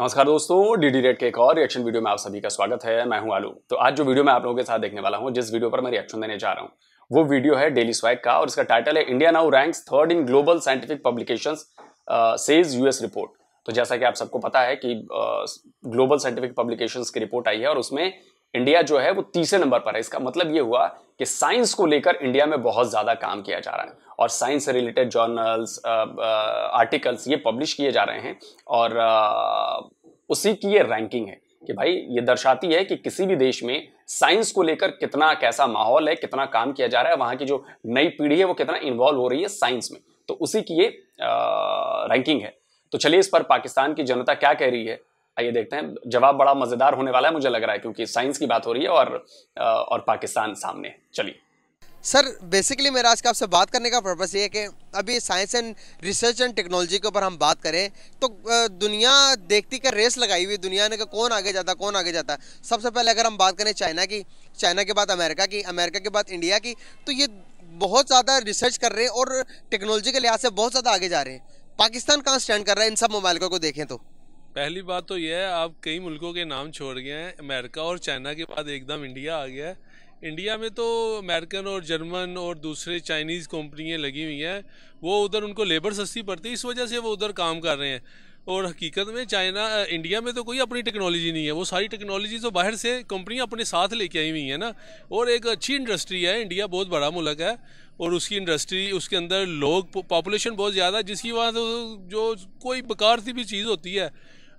नमस्कार दोस्तों D D rate के एक और रिएक्शन वीडियो में आप सभी का स्वागत है मैं हूं आलू तो आज जो वीडियो मैं आप लोगों के साथ देखने वाला हूं जिस वीडियो पर मैं रिएक्शन देने जा रहा हूं वो वीडियो है डेली स्वाइक का और इसका टाइटल है India now ranks third in global scientific publication says US report तो जैसा कि आप सबको पता है कि ग्लोबल साइंटिफिक पब्लिकेशन की रिपोर्ट आई है और उसमें इंडिया जो है वो तीसरे नंबर पर है इसका मतलब ये हुआ कि साइंस को लेकर इंडिया में बहुत ज्यादा काम किया जा रहा है और साइंस से रिलेटेड जर्नल्स आर्टिकल्स ये पब्लिश किए जा रहे हैं और uh, उसी की ये रैंकिंग है कि भाई ये दर्शाती है कि किसी भी देश में साइंस को लेकर कितना कैसा माहौल है कितना काम किया जा रहा है वहाँ की जो नई पीढ़ी है वो कितना इन्वॉल्व हो रही है साइंस में तो उसी की ये रैंकिंग uh, है तो चलिए इस पर पाकिस्तान की जनता क्या कह रही है आइए देखते हैं जवाब बड़ा मज़ेदार होने वाला है मुझे लग रहा है क्योंकि साइंस की बात हो रही है और uh, और पाकिस्तान सामने चलिए सर बेसिकली मेरा आज का आपसे बात करने का पर्पज़ ये है कि अभी science and research and technology के ऊपर हम बात करें तो दुनिया देखती कर रेस लगाई हुई दुनिया ने कौन आगे जाता कौन आगे जाता सबसे पहले अगर हम बात करें चाइना की चाइना के बाद अमेरिका की अमेरिका के बाद इंडिया की तो ये बहुत ज़्यादा रिसर्च कर रहे हैं और टेक्नोलॉजी के लिहाज से बहुत ज़्यादा आगे जा रहे हैं पाकिस्तान कहाँ स्टैंड कर रहा है इन सब ममालिकों को देखें तो पहली बात तो यह है आप कई मुल्कों के नाम छोड़ गए हैं अमेरिका और चाइना के बाद एकदम इंडिया आ गया है इंडिया में तो अमेरिकन और जर्मन और दूसरे चाइनीज़ कंपनियाँ लगी हुई हैं वो उधर उनको लेबर सस्ती पड़ती है इस वजह से वो उधर काम कर रहे हैं और हकीकत में चाइना इंडिया में तो कोई अपनी टेक्नोलॉजी नहीं है वो सारी टेक्नोलॉजी तो बाहर से कंपनियाँ अपने साथ लेके आई हुई हैं ना और एक अच्छी इंडस्ट्री है इंडिया बहुत बड़ा मुल्क है और उसकी इंडस्ट्री उसके अंदर लोग पॉपुलेशन बहुत ज़्यादा है जिसकी वजह से जो कोई बेकार सी भी चीज़ होती है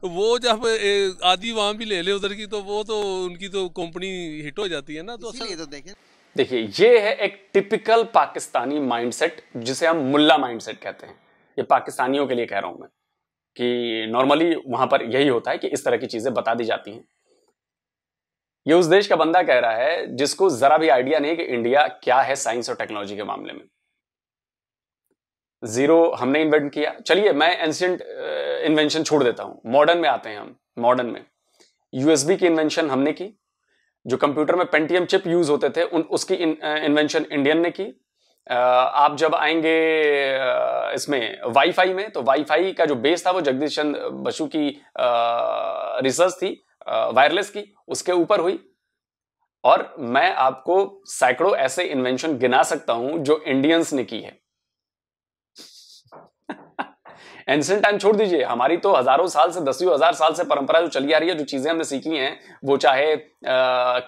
वो जब आदि वहां भी ले ले उधर की तो वो तो उनकी तो कंपनी हिट हो जाती है ना तो असर तो देखें देखिए ये है एक टिपिकल पाकिस्तानी माइंडसेट जिसे हम मुल्ला माइंडसेट कहते हैं ये पाकिस्तानियों के लिए कह रहा हूं मैं कि नॉर्मली वहां पर यही होता है कि इस तरह की चीज़ें बता दी जाती हैं ये उस देश का बंदा कह रहा है जिसको ज़रा भी आइडिया नहीं कि इंडिया क्या है साइंस और टेक्नोलॉजी के मामले में जीरो हमने इन्वेंट किया चलिए मैं एंशियंट इन्वेंशन छोड़ देता हूं मॉडर्न में आते हैं हम मॉडर्न में यूएसबी की इन्वेंशन हमने की जो कंप्यूटर में पेंटियम चिप यूज होते थे उन उसकी इन्वेंशन इंडियन ने की आप जब आएंगे इसमें वाईफाई में तो वाईफाई का जो बेस था वो जगदीश चंद्र बसु की रिसर्च थी वायरलेस की उसके ऊपर हुई और मैं आपको सैकड़ों ऐसे इन्वेंशन गिना सकता हूं जो इंडियंस ने की है एंसेंट टाइम छोड़ दीजिए हमारी तो हजारों साल से दसियों हजार साल से परंपरा जो चली आ रही है जो चीजें हमने सीखी हैं वो चाहे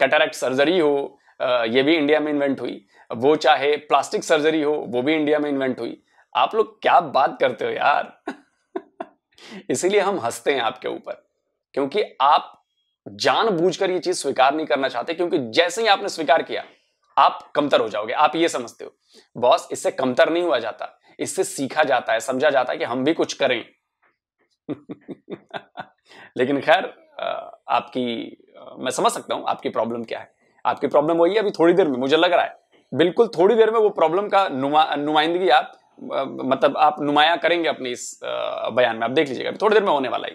कैटरेक्ट सर्जरी हो आ, ये भी इंडिया में इन्वेंट हुई वो चाहे प्लास्टिक सर्जरी हो वो भी इंडिया में इन्वेंट हुई आप लोग क्या बात करते हो यार इसीलिए हम हंसते हैं आपके ऊपर क्योंकि आप जानबूझकर ये चीज स्वीकार नहीं करना चाहते क्योंकि जैसे ही आपने स्वीकार किया आप कमतर हो जाओगे आप ये समझते हो बॉस इससे कमतर नहीं हुआ जाता इससे सीखा जाता है समझा जाता है कि हम भी कुछ करें लेकिन खैर आपकी मैं समझ सकता हूं आपकी प्रॉब्लम क्या है आपकी प्रॉब्लम वही है अभी थोड़ी देर में मुझे लग रहा है बिल्कुल थोड़ी देर में वो प्रॉब्लम का नुमा नुमाइंदगी आप मतलब आप नुमाया करेंगे अपने इस बयान में आप देख लीजिएगा थोड़ी देर में होने वाला ही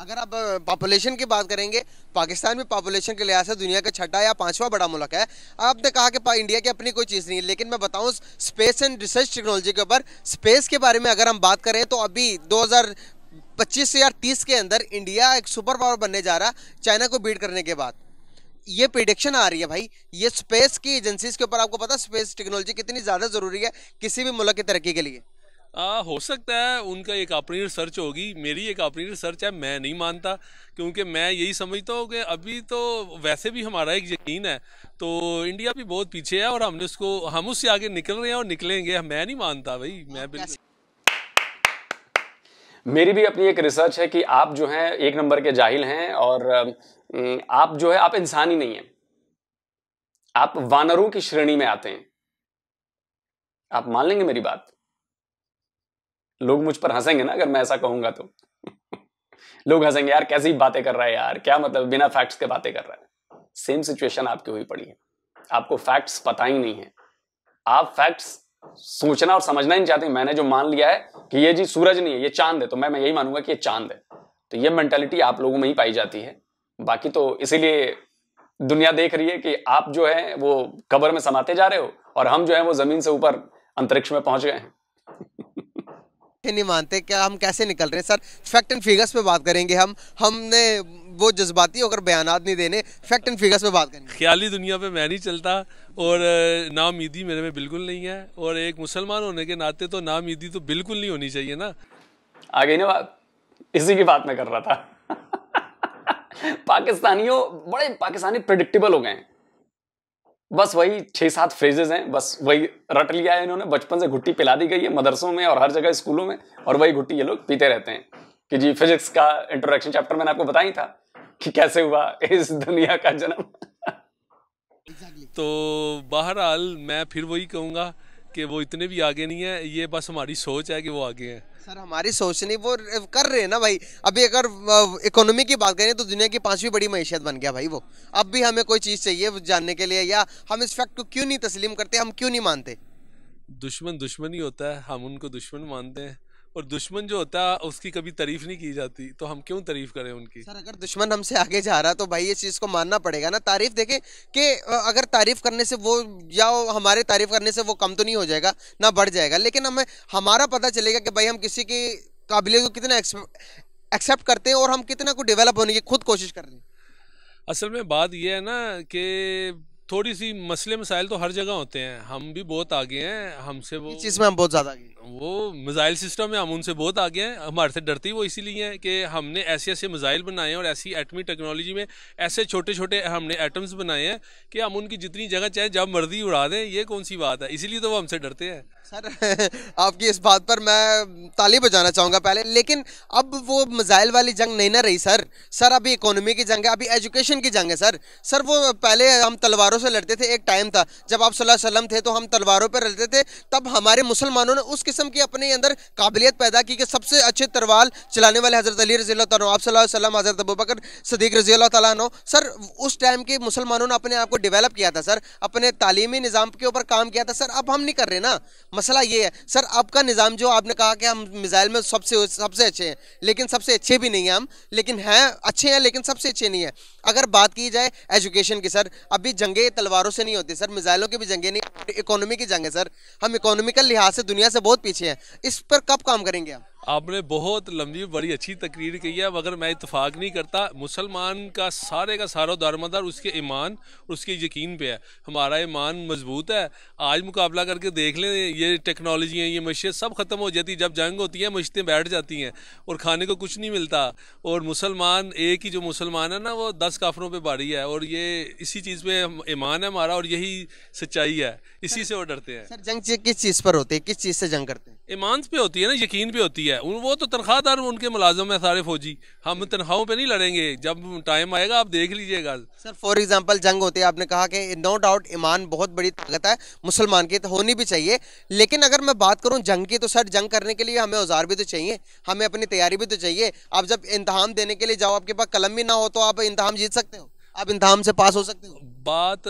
अगर आप पॉपुलेशन की बात करेंगे पाकिस्तान भी पॉपुलेशन के लिहाज से दुनिया का छठा या पांचवा बड़ा मुल्क है आपने कहा कि इंडिया की अपनी कोई चीज़ नहीं है लेकिन मैं बताऊँ स्पेस एंड रिसर्च टेक्नोलॉजी के ऊपर स्पेस के बारे में अगर हम बात करें तो अभी दो से या 30 के अंदर इंडिया एक सुपर पावर बनने जा रहा चाइना को बीट करने के बाद ये प्रिडिक्शन आ रही है भाई ये स्पेस की एजेंसीज के ऊपर आपको पता स्पेस टेक्नोलॉजी कितनी ज़्यादा ज़रूरी है किसी भी मुल्क की तरक्की के लिए आ, हो सकता है उनका एक अपनी रिसर्च होगी मेरी एक अपनी रिसर्च है मैं नहीं मानता क्योंकि मैं यही समझता हूँ कि अभी तो वैसे भी हमारा एक यकीन है तो इंडिया भी बहुत पीछे है और हमने उसको हम उससे आगे निकल रहे हैं और निकलेंगे मैं नहीं मानता भाई मैं बिल्कुल मेरी भी अपनी एक रिसर्च है कि आप जो हैं एक नंबर के जाहिल हैं और आप जो है आप इंसान ही नहीं है आप वानरों की श्रेणी में आते हैं आप मान लेंगे मेरी बात लोग मुझ पर हंसेंगे ना अगर मैं ऐसा कहूंगा तो लोग हंसेंगे यार कैसी बातें कर रहा है यार क्या मतलब बिना फैक्ट्स के बातें कर रहा है सेम सिचुएशन आपकी हुई पड़ी है आपको फैक्ट्स पता ही नहीं है आप फैक्ट्स सोचना और समझना ही नहीं चाहते मैंने जो मान लिया है कि ये जी सूरज नहीं है ये चांद है तो मैं मैं यही मानूंगा कि ये चांद है तो ये मेंटेलिटी आप लोगों में ही पाई जाती है बाकी तो इसीलिए दुनिया देख रही है कि आप जो है वो कबर में समाते जा रहे हो और हम जो है वो जमीन से ऊपर अंतरिक्ष में पहुंच गए हैं नहीं मानते क्या हम कैसे निकल रहे हैं सर फैक्ट एंड फिगर्स पे बात करेंगे हम हमने वो जज्बाती होकर बयान नहीं देने फैक्ट एंड फिगर्स पे बात करेंगे ख्याली दुनिया पे मैं नहीं चलता और ईदी मेरे में बिल्कुल नहीं है और एक मुसलमान होने के नाते तो ईदी तो बिल्कुल नहीं होनी चाहिए ना आगे ना इसी की बात मैं कर रहा था पाकिस्तानियों बड़े पाकिस्तानी प्रडिक्टेबल हो गए हैं बस वही छः सात फ्रेजेज हैं बस वही रट लिया है इन्होंने बचपन से घुट्टी पिला दी गई है मदरसों में और हर जगह स्कूलों में और वही घुट्टी ये लोग पीते रहते हैं कि जी फिजिक्स का इंट्रोडक्शन चैप्टर मैंने आपको बताया था कि कैसे हुआ इस दुनिया का जन्म तो बहरहाल मैं फिर वही कहूँगा कि वो इतने भी आगे नहीं है ये बस हमारी सोच है कि वो आगे हैं सर हमारी सोच नहीं वो कर रहे हैं ना भाई अभी अगर इकोनॉमी की बात करें तो दुनिया की पांचवी बड़ी मैशियत बन गया भाई वो अब भी हमें कोई चीज़ चाहिए जानने के लिए या हम इस फैक्ट को क्यों नहीं तस्लीम करते हम क्यों नहीं मानते दुश्मन दुश्मन ही होता है हम उनको दुश्मन मानते हैं और दुश्मन जो होता है उसकी कभी तारीफ नहीं की जाती तो हम क्यों तारीफ करें उनकी सर अगर दुश्मन हमसे आगे जा रहा तो भाई ये चीज़ को मानना पड़ेगा ना तारीफ देखें कि अगर तारीफ करने से वो या हमारे तारीफ करने से वो कम तो नहीं हो जाएगा ना बढ़ जाएगा लेकिन हमें हमारा पता चलेगा कि भाई हम किसी की काबिलियत को कितना एक्सेप्ट करते हैं और हम कितना को डेवलप होने की खुद कोशिश कर रहे हैं असल में बात यह है ना कि थोड़ी सी मसले मसाइल तो हर जगह होते हैं हम भी बहुत आगे हैं हमसे वो चीज़ में हम बहुत ज़्यादा आगे वो मिज़ाइल सिस्टम में हम उनसे बहुत आगे हैं हमारे से डरती वो इसीलिए हैं कि हमने ऐसे ऐसे मिज़ाइल बनाए हैं और ऐसी एटमी टेक्नोलॉजी में ऐसे छोटे छोटे हमने एटम्स बनाए हैं कि हम उनकी जितनी जगह चाहे जब मर्जी उड़ा दें ये कौन सी बात है इसीलिए तो वो हमसे डरते हैं सर आपकी इस बात पर मैं ताली बजाना चाहूँगा पहले लेकिन अब वो मिज़ाइल वाली जंग नहीं ना रही सर सर अभी इकोनॉमी की जंग है अभी एजुकेशन की जंग है सर सर वो पहले हम तलवारों से लड़ते थे एक टाइम था जब आप वसल्लम थे तो हम तलवारों पर लड़ते थे तब हमारे मुसलमानों ने उस किस्म की अपने अंदर काबिलियत पैदा की कि सबसे अच्छे तरवाल चलाने वाले हज़रत अली रजी आप सल्लम हज़रत अबू बकर सदीक रजी तु सर उस टाइम के मुसलमानों ने अपने आप को डेवलप किया था सर अपने तालीमी निज़ाम के ऊपर काम किया था सर अब हम नहीं कर रहे ना मसला ये है सर अब का निज़ाम जो आपने कहा कि हम मिज़ाइल में सबसे सबसे अच्छे हैं लेकिन सबसे अच्छे भी नहीं हैं हम लेकिन हैं अच्छे हैं लेकिन सबसे अच्छे नहीं हैं अगर बात की जाए एजुकेशन की सर अभी जंगे तलवारों से नहीं होती सर मिसाइलों की भी जंगे नहीं इकोनॉमी की जंग है सर हम इकोनॉमिकल लिहाज से दुनिया से बहुत पीछे हैं इस पर कब काम करेंगे हम आपने बहुत लंबी बड़ी अच्छी तकरीर की है मगर मैं इतफाक़ नहीं करता मुसलमान का सारे का सारा दारमदार उसके ईमान और उसके यकीन पे है हमारा ईमान मजबूत है आज मुकाबला करके देख लें ये टेक्नोलॉजी है ये मशीन सब ख़त्म हो जाती जब जंग होती है मशीतें बैठ जाती हैं और खाने को कुछ नहीं मिलता और मुसलमान एक ही जो मुसलमान है ना वो दस काफरों पर भारी है और ये इसी चीज़ पर ईमान है हमारा और यही सच्चाई है इसी से वो डरते हैं जंग किस चीज़ पर होती है किस चीज़ से जंग करते हैं ईमान पर होती है ना यकीन पर होती है है वो तो तनख्वाहदार उनके मुलाजम है सारे फौजी हम तनख्वाहों पे नहीं लड़ेंगे जब टाइम आएगा आप देख लीजिएगा सर फॉर एग्जांपल जंग होती है आपने कहा कि नो डाउट ईमान बहुत बड़ी ताकत है मुसलमान की तो होनी भी चाहिए लेकिन अगर मैं बात करूँ जंग की तो सर जंग करने के लिए हमें औजार भी तो चाहिए हमें अपनी तैयारी भी तो चाहिए आप जब इंतहाम देने के लिए जाओ आपके पास कलम भी ना हो तो आप इंतहाम जीत सकते हो आप इंतहाम से पास हो सकते हो बात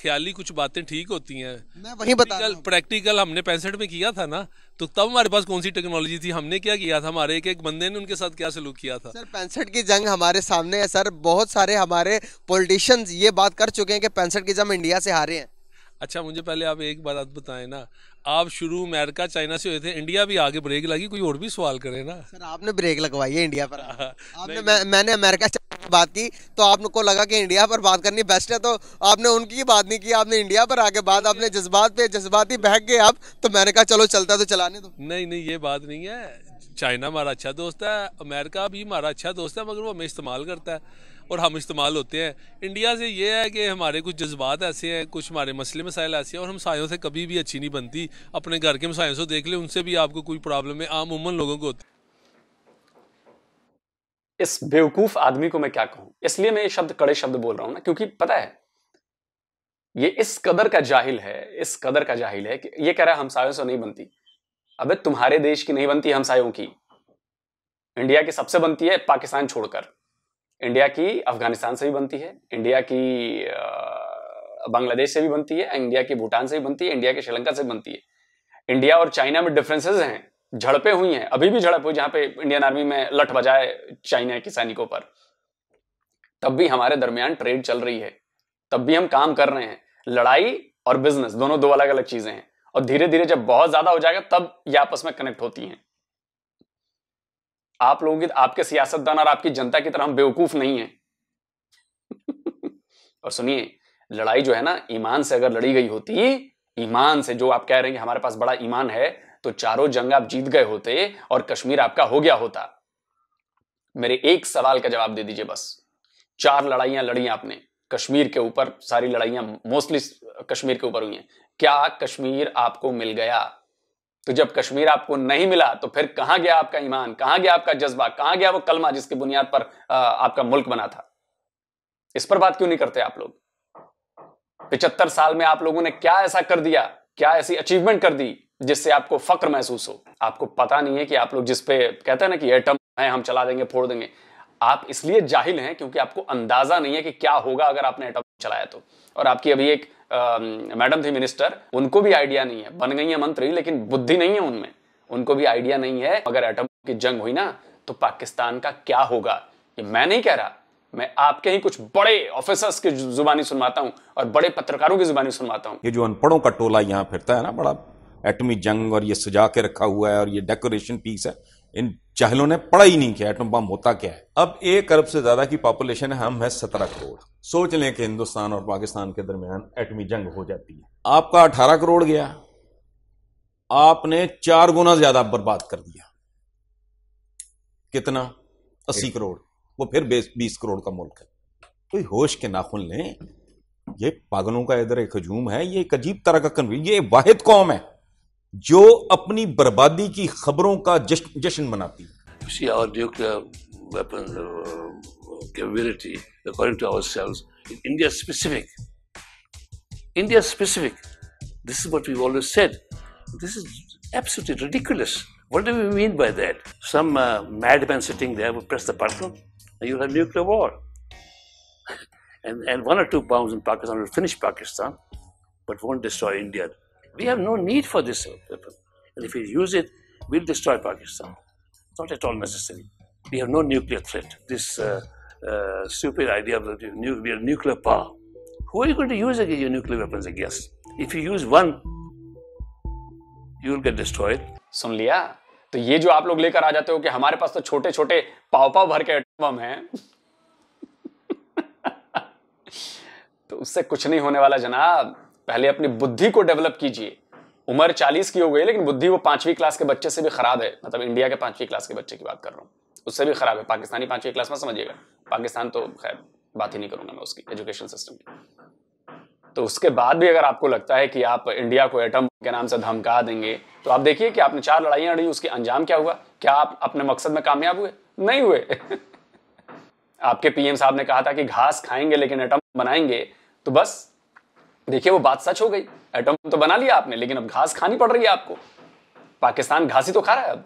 ख्याली कुछ बातें ठीक होती हैं मैं वही बता प्रैक्टिकल हमने पैंसठ में किया था ना तो तब हमारे पास कौन सी टेक्नोलॉजी थी हमने क्या किया था हमारे एक एक बंदे ने उनके साथ क्या सलूक किया था सर पैंसठ की जंग हमारे सामने है सर बहुत सारे हमारे पॉलिटिशियंस ये बात कर चुके हैं कि पैंसठ की जंग इंडिया से हारे हैं अच्छा मुझे पहले आप एक बात बताएं ना आप शुरू अमेरिका चाइना से हुए थे इंडिया भी आगे ब्रेक लगी कोई और भी सवाल करे ना सर आपने ब्रेक लगवाई है इंडिया पर आपने मैं, मैंने अमेरिका बात की तो आपको लगा कि इंडिया पर बात करनी बेस्ट है तो आपने उनकी ही बात नहीं की आपने इंडिया पर आके बात आपने जज्बात पे जज्बाती बहक गए आप तो मैंने कहा चलो चलता तो चलाने दो नहीं नहीं ये बात नहीं है चाइना हमारा अच्छा दोस्त है अमेरिका भी हमारा अच्छा दोस्त है मगर वो हमें इस्तेमाल करता है और हम इस्तेमाल होते हैं इंडिया से ये है कि हमारे कुछ जज्बात ऐसे हैं कुछ हमारे मसले मसाइल ऐसे हैं और सायों से कभी भी अच्छी नहीं बनती अपने घर के मसायों से देख ले उनसे भी आपको कोई प्रॉब्लम है उमन लोगों को होती इस बेवकूफ आदमी को मैं क्या कहूं इसलिए मैं ये शब्द कड़े शब्द बोल रहा हूं ना क्योंकि पता है ये इस कदर का जाहिल है इस कदर का जाहिल है कि ये कह रहा है हमसायों से नहीं बनती अब तुम्हारे देश की नहीं बनती हमसायों की इंडिया की सबसे बनती है पाकिस्तान छोड़कर इंडिया की अफगानिस्तान से भी बनती है इंडिया की बांग्लादेश से भी बनती है इंडिया की भूटान से भी बनती है इंडिया की श्रीलंका से बनती है इंडिया और चाइना में डिफरेंसेस हैं झड़पें हुई हैं अभी भी झड़प हुई जहां पे इंडियन आर्मी में लठ बजाए चाइना के सैनिकों पर तब भी हमारे दरमियान ट्रेड चल रही है तब भी हम काम कर रहे हैं लड़ाई और बिजनेस दोनों दो अलग अलग चीजें हैं और धीरे धीरे जब बहुत ज्यादा हो जाएगा तब ये आपस में कनेक्ट होती हैं आप लोगों की आपके सियासतदान और आपकी जनता की तरह हम बेवकूफ नहीं है और सुनिए लड़ाई जो है ना ईमान से अगर लड़ी गई होती ईमान से जो आप कह रहे हैं कि हमारे पास बड़ा ईमान है तो चारों जंग आप जीत गए होते और कश्मीर आपका हो गया होता मेरे एक सवाल का जवाब दे दीजिए बस चार लड़ाइयां लड़ी आपने कश्मीर के ऊपर सारी लड़ाइयां मोस्टली कश्मीर के ऊपर हुई हैं क्या कश्मीर आपको मिल गया तो जब कश्मीर आपको नहीं मिला तो फिर कहां गया आपका ईमान कहां गया आपका जज्बा कहां गया वो कलमा जिसकी बुनियाद पर आपका मुल्क बना था इस पर बात क्यों नहीं करते आप लोग पिछहत्तर साल में आप लोगों ने क्या ऐसा कर दिया क्या ऐसी अचीवमेंट कर दी जिससे आपको फक्र महसूस हो आपको पता नहीं है कि आप लोग जिस पे कहते हैं ना कि एटम है हम चला देंगे फोड़ देंगे आप इसलिए जाहिल हैं क्योंकि आपको अंदाजा नहीं है कि क्या होगा अगर आपने एटम चलाया तो और आपकी अभी एक मैडम थी मिनिस्टर उनको भी आइडिया नहीं है बन गई है मंत्री लेकिन बुद्धि नहीं है उनमें उनको भी आइडिया नहीं है अगर एटम की जंग हुई ना तो पाकिस्तान का क्या होगा ये मैं नहीं कह रहा मैं आपके ही कुछ बड़े ऑफिसर्स की जुबानी सुनवाता हूँ और बड़े पत्रकारों की जुबानी सुनवाता हूँ ये जो अनपढ़ों का टोला यहाँ फिरता है ना बड़ा एटमी जंग और ये सजा के रखा हुआ है और ये डेकोरेशन पीस है इन चाहलों ने पढ़ा ही नहीं किया एटम बम होता क्या है अब एक अरब से ज्यादा की पॉपुलेशन है हम है सत्रह करोड़ सोच लें कि हिंदुस्तान और पाकिस्तान के दरमियान एटमी जंग हो जाती है आपका अठारह करोड़ गया आपने चार गुना ज्यादा बर्बाद कर दिया कितना अस्सी करोड़ वो फिर बीस करोड़ का मुल्क है कोई होश के नाखुन लें ये पागलों का इधर एक हजूम है ये एक अजीब तरह का कन्वी ये वाहिद कौम है जो अपनी बर्बादी की खबरों का जश्न जश्न मनाती See, our nuclear weapon uh, capability, according to ourselves, in India specific. India specific. This is what we've always said. This is absolutely ridiculous. What do we mean by that? Some uh, madman sitting there will press the button and you'll have nuclear war. and, and one or two bombs in Pakistan will finish Pakistan, but won't destroy India. We have no need for this weapon. And if we use it, we'll destroy Pakistan. It's not at all necessary. We have no nuclear threat. This uh, uh, stupid idea of the nuclear, nuclear power. Who are you going to use against your nuclear weapons against? If you use one, you will get destroyed. सुन लिया तो ये जो आप लोग लेकर आ जाते हो कि हमारे पास तो छोटे छोटे पाव पाव भर के बम हैं तो उससे कुछ नहीं होने वाला जनाब पहले अपनी बुद्धि को डेवलप कीजिए उम्र चालीस की हो गई लेकिन बुद्धि वो पांचवी क्लास के बच्चे से भी खराब है मतलब इंडिया के पांचवी क्लास के बच्चे की बात कर रहा हूँ उससे भी खराब है पाकिस्तानी पांचवी क्लास में समझिएगा पाकिस्तान तो खैर बात ही नहीं करूंगा मैं उसकी एजुकेशन सिस्टम की तो उसके बाद भी अगर आपको लगता है कि आप इंडिया को एटम के नाम से धमका देंगे तो आप देखिए कि आपने चार लड़ाइयां लड़ी उसके अंजाम क्या हुआ क्या आप अपने मकसद में कामयाब हुए नहीं हुए आपके पीएम साहब ने कहा था कि घास खाएंगे लेकिन एटम बनाएंगे तो बस देखिए वो बात सच हो गई एटम तो बना लिया आपने लेकिन अब घास खानी पड़ रही है आपको पाकिस्तान घास ही तो खा रहा है अब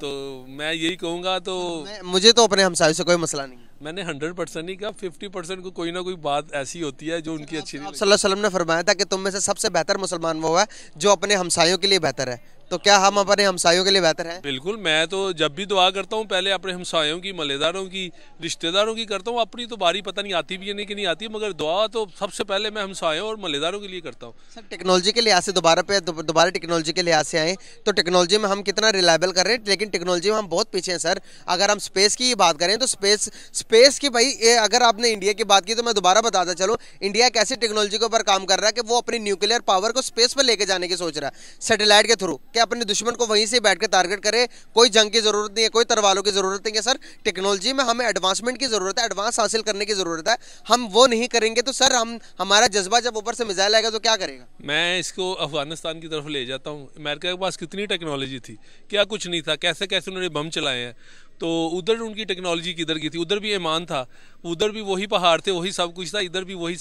तो मैं यही कहूंगा तो, तो मुझे तो अपने हमसाय से कोई मसला नहीं मैंने हंड्रेड परसेंट नहीं कहा फिफ्टी परसेंट को कोई ना कोई बात ऐसी होती है जो उनकी अच्छी नहीं वसल्लम ने फरमाया था कि तुम में से सबसे बेहतर मुसलमान वो है जो अपने हमसायों के लिए बेहतर है तो क्या हम अपने हमसायों के लिए बेहतर हैं बिल्कुल मैं तो जब भी दुआ करता हूँ पहले अपने हमसायों की मलेदारों की रिश्तेदारों की करता हूँ अपनी तो बारी पता नहीं आती भी है नहीं कि नहीं आती मगर दुआ तो सबसे पहले मैं हमसायों और मलेदारों के लिए करता हूँ सर टेक्नोलॉजी के लिहाज से दोबारा पे दोबारा टेक्नोलॉजी के लिहाज से आए तो टेक्नोलॉजी में हम कितना रिलायबल कर रहे हैं लेकिन टेक्नोलॉजी में हम बहुत पीछे हैं सर अगर हम स्पेस की बात करें तो स्पेस स्पेस की भाई अगर आपने इंडिया की बात की तो मैं दोबारा बताता चलो इंडिया कैसे टेक्नोलॉजी के ऊपर काम कर रहा है कि वो अपनी न्यूक्लियर पावर को स्पेस पर लेके जाने की सोच रहा है सेटेलाइट के थ्रू के अपने दुश्मन को वहीं से बैठ कर टारगेट करें कोई जंग की ज़रूरत नहीं है कोई तरवालों की ज़रूरत नहीं है सर टेक्नोलॉजी में हमें एडवांसमेंट की ज़रूरत है एडवांस हासिल करने की ज़रूरत है हम वो नहीं करेंगे तो सर हम हमारा जज्बा जब ऊपर से मिजाइल आएगा तो क्या करेगा मैं इसको अफगानिस्तान की तरफ ले जाता हूँ अमेरिका के पास कितनी टेक्नोलॉजी थी क्या कुछ नहीं था कैसे कैसे उन्होंने बम चलाए हैं तो उधर उनकी टेक्नोलॉजी किधर की थी उधर भी ईमान था उधर भी वही पहाड़ थे वही सब कुछ था इधर भी वही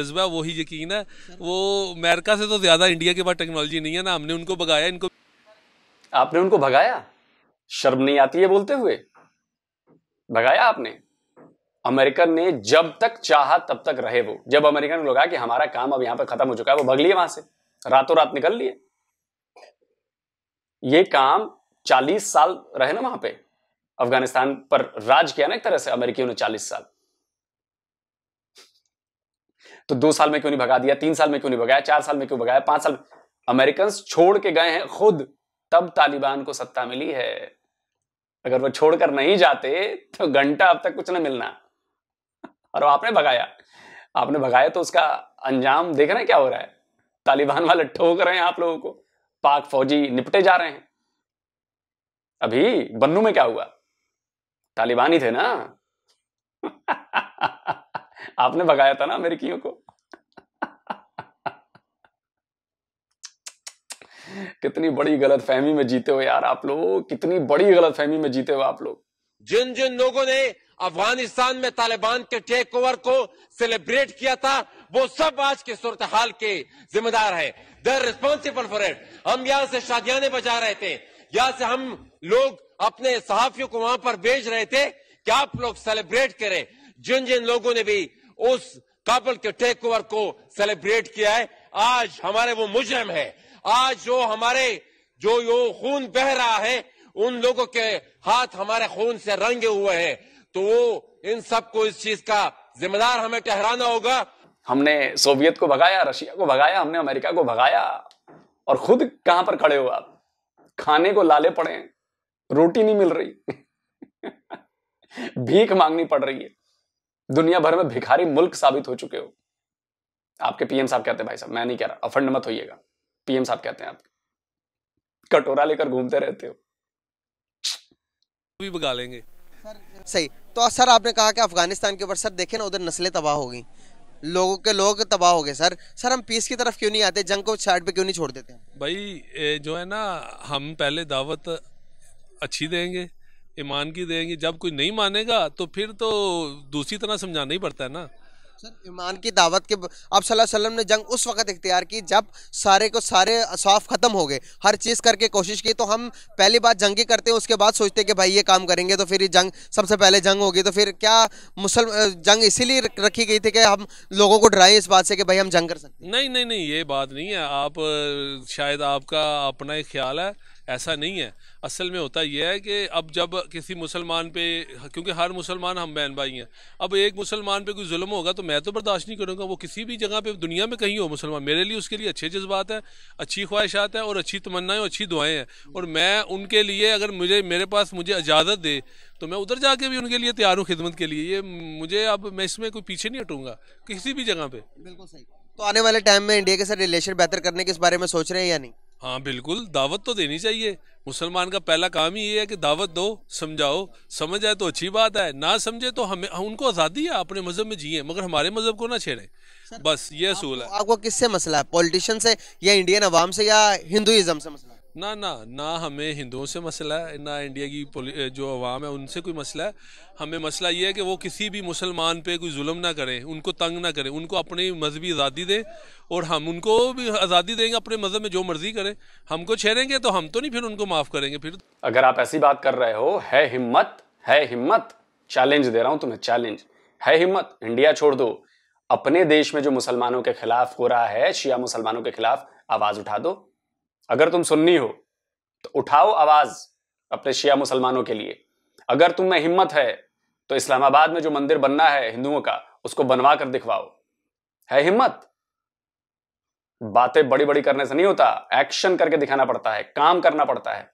जज्बा वही यकीन है वो अमेरिका से तो ज़्यादा इंडिया के पास टेक्नोलॉजी नहीं है ना हमने उनको बगाया इनको आपने उनको भगाया शर्म नहीं आती है बोलते हुए भगाया आपने अमेरिकन ने जब तक चाहा तब तक रहे वो जब अमेरिकन ने लगा कि हमारा काम अब यहां पर खत्म हो चुका है वो भग लिए वहां से रातों रात निकल लिए ये काम 40 साल रहे ना वहां पे अफगानिस्तान पर राज किया ना एक तरह से अमेरिकियों ने 40 साल तो दो साल में क्यों नहीं भगा दिया तीन साल में क्यों नहीं भगाया चार साल में क्यों भगाया पांच साल अमेरिकन छोड़ के गए हैं खुद तब तालिबान को सत्ता मिली है अगर वो छोड़कर नहीं जाते तो घंटा अब तक कुछ ना मिलना और आपने भगाया आपने भगाया तो उसका अंजाम देख रहे हैं क्या हो रहा है तालिबान वाले ठोक रहे हैं आप लोगों को पाक फौजी निपटे जा रहे हैं अभी बन्नू में क्या हुआ तालिबान ही थे ना आपने भगाया था ना अमेरिकियों को कितनी बड़ी गलत फहमी में जीते हो यार आप लोग कितनी बड़ी गलत फहमी में जीते हो आप लोग जिन जिन लोगों ने अफगानिस्तान में तालिबान के टेक ओवर को सेलिब्रेट किया था वो सब आज के सूरत हाल के जिम्मेदार है देर रिस्पॉन्सिबल फॉर इट हम यहाँ से शादियाने बजा रहे थे यहाँ से हम लोग अपने सहाफियों को वहां पर भेज रहे थे कि आप लोग सेलिब्रेट करें जिन जिन लोगों ने भी उस काबुल के टेक ओवर को सेलिब्रेट किया है आज हमारे वो मुजरम है आज जो हमारे जो यो खून बह रहा है उन लोगों के हाथ हमारे खून से रंगे हुए हैं तो वो इन सबको इस चीज का जिम्मेदार हमें ठहराना होगा हमने सोवियत को भगाया रशिया को भगाया हमने अमेरिका को भगाया और खुद कहां पर खड़े हो आप खाने को लाले पड़े रोटी नहीं मिल रही भीख मांगनी पड़ रही है दुनिया भर में भिखारी मुल्क साबित हो चुके हो आपके पीएम साहब कहते हैं भाई साहब मैं नहीं कह रहा अफंड मत होइएगा पीएम साहब कहते हैं आप कटोरा लेकर घूमते रहते हो भी बगा लेंगे सही तो सर आपने कहा कि अफगानिस्तान के ऊपर सर देखे ना उधर नस्लें तबाह हो गई लोगों के लोग तबाह हो गए सर सर हम पीस की तरफ क्यों नहीं आते जंग को साइड पे क्यों नहीं छोड़ देते भाई जो है ना हम पहले दावत अच्छी देंगे ईमान की देंगे जब कोई नहीं मानेगा तो फिर तो दूसरी तरह समझाना ही पड़ता है ना सर ईमान की दावत के आप वसल्लम ने जंग उस वक्त इख्तियार की जब सारे को सारे असाफ ख़त्म हो गए हर चीज़ करके कोशिश की तो हम पहली बार जंग ही करते हैं उसके बाद सोचते हैं कि भाई ये काम करेंगे तो फिर ये जंग सबसे पहले जंग होगी तो फिर क्या मुसल जंग इसीलिए रखी गई थी कि हम लोगों को डराएं इस बात से कि भाई हम जंग कर सकते नहीं नहीं नहीं ये बात नहीं है आप शायद आपका अपना ही ख्याल है ऐसा नहीं है असल में होता यह है कि अब जब किसी मुसलमान पे क्योंकि हर मुसलमान हम बहन भाई हैं अब एक मुसलमान पे कोई जुल्म होगा तो मैं तो बर्दाश्त नहीं करूँगा वो किसी भी जगह पे दुनिया में कहीं हो मुसलमान मेरे लिए उसके लिए अच्छे जज्बात हैं अच्छी ख्वाहिशात हैं और अच्छी तमन्नाएँ और अच्छी दुआएँ हैं और मैं उनके लिए अगर मुझे मेरे पास मुझे इजाज़त दे तो मैं उधर जाके भी उनके लिए तैयार हूँ खिदमत के लिए ये मुझे अब मैं इसमें कोई पीछे नहीं हटूँगा किसी भी जगह पर बिल्कुल सही तो आने वाले टाइम में इंडिया के साथ रिलेशन बेहतर करने के इस बारे में सोच रहे हैं या नहीं हाँ बिल्कुल दावत तो देनी चाहिए मुसलमान का पहला काम ही ये है कि दावत दो समझाओ समझ आए तो अच्छी बात है ना समझे तो हमें हाँ, उनको आज़ादी है अपने मजहब में जिए मगर हमारे मजहब को ना छेड़े बस ये असूल है आपको किससे मसला है पॉलिटिशियन से या इंडियन अवाम से या हिंदुज़म से मसला ना ना ना हमें हिंदुओं से मसला है ना इंडिया की जो अवाम है उनसे कोई मसला है हमें मसला ये है कि वो किसी भी मुसलमान पे कोई जुल्म ना करें उनको तंग ना करें उनको अपनी मजहबी आज़ादी दें और हम उनको भी आज़ादी देंगे अपने मज़हब में जो मर्ज़ी करें हमको छेड़ेंगे तो हम तो नहीं फिर उनको माफ़ करेंगे फिर अगर आप ऐसी बात कर रहे हो है हिम्मत है हिम्मत चैलेंज दे रहा हूँ तुम्हें चैलेंज है हिम्मत इंडिया छोड़ दो अपने देश में जो मुसलमानों के खिलाफ हो रहा है शिया मुसलमानों के खिलाफ आवाज़ उठा दो अगर तुम सुन्नी हो तो उठाओ आवाज अपने शिया मुसलमानों के लिए अगर तुम में हिम्मत है तो इस्लामाबाद में जो मंदिर बनना है हिंदुओं का उसको बनवा कर दिखवाओ है हिम्मत बातें बड़ी बड़ी करने से नहीं होता एक्शन करके दिखाना पड़ता है काम करना पड़ता है